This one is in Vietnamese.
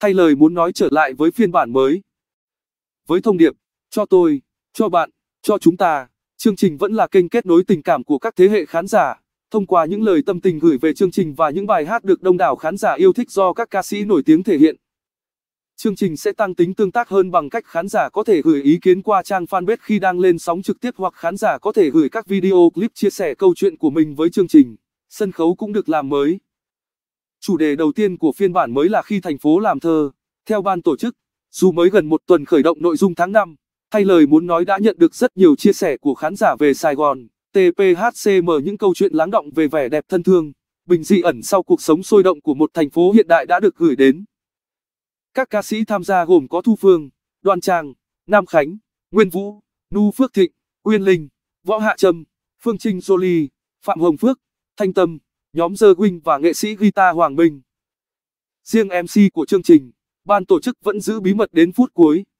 thay lời muốn nói trở lại với phiên bản mới. Với thông điệp, cho tôi, cho bạn, cho chúng ta, chương trình vẫn là kênh kết nối tình cảm của các thế hệ khán giả, thông qua những lời tâm tình gửi về chương trình và những bài hát được đông đảo khán giả yêu thích do các ca sĩ nổi tiếng thể hiện. Chương trình sẽ tăng tính tương tác hơn bằng cách khán giả có thể gửi ý kiến qua trang fanpage khi đang lên sóng trực tiếp hoặc khán giả có thể gửi các video clip chia sẻ câu chuyện của mình với chương trình. Sân khấu cũng được làm mới. Chủ đề đầu tiên của phiên bản mới là khi thành phố làm thơ. Theo ban tổ chức, dù mới gần một tuần khởi động nội dung tháng 5, thay lời muốn nói đã nhận được rất nhiều chia sẻ của khán giả về Sài Gòn, TPHCM những câu chuyện lắng động về vẻ đẹp thân thương, bình dị ẩn sau cuộc sống sôi động của một thành phố hiện đại đã được gửi đến. Các ca sĩ tham gia gồm có Thu Phương, Đoan Trang, Nam Khánh, Nguyên Vũ, Nu Phước Thịnh, Uyên Linh, Võ Hạ Trâm, Phương Trinh Jolie, Phạm Hồng Phước, Thanh Tâm nhóm The Wing và nghệ sĩ guitar Hoàng Minh. Riêng MC của chương trình, ban tổ chức vẫn giữ bí mật đến phút cuối.